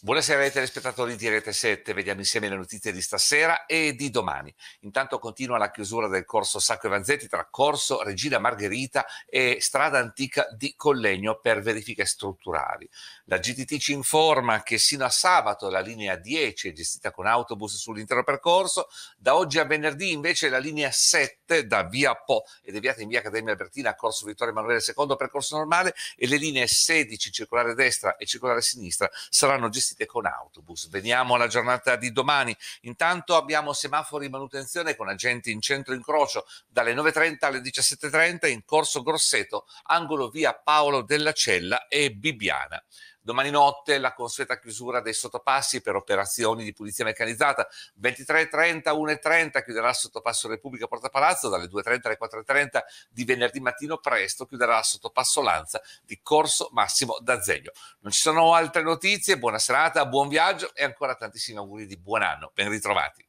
Buonasera ai telespettatori di Rete 7, vediamo insieme le notizie di stasera e di domani. Intanto continua la chiusura del corso Sacco e Vanzetti tra corso Regina Margherita e strada antica di Collegno per verifiche strutturali. La GTT ci informa che sino a sabato la linea 10 è gestita con autobus sull'intero percorso, da oggi a venerdì invece la linea 7 da via Po è deviata in via Accademia Albertina a corso Vittorio Emanuele II percorso normale e le linee 16 circolare destra e circolare sinistra saranno gestite visite con autobus. Veniamo alla giornata di domani. Intanto abbiamo semafori in manutenzione con agenti in centro incrocio dalle 9.30 alle 17.30 in corso Grosseto, angolo via Paolo della Cella e Bibiana. Domani notte la consueta chiusura dei sottopassi per operazioni di pulizia meccanizzata. 23.30, 1.30 chiuderà il sottopasso Repubblica Porta Palazzo, dalle 2.30 alle 4.30 di venerdì mattino presto chiuderà il sottopasso Lanza di Corso Massimo D'Azeglio. Non ci sono altre notizie, buona serata, buon viaggio e ancora tantissimi auguri di buon anno. Ben ritrovati.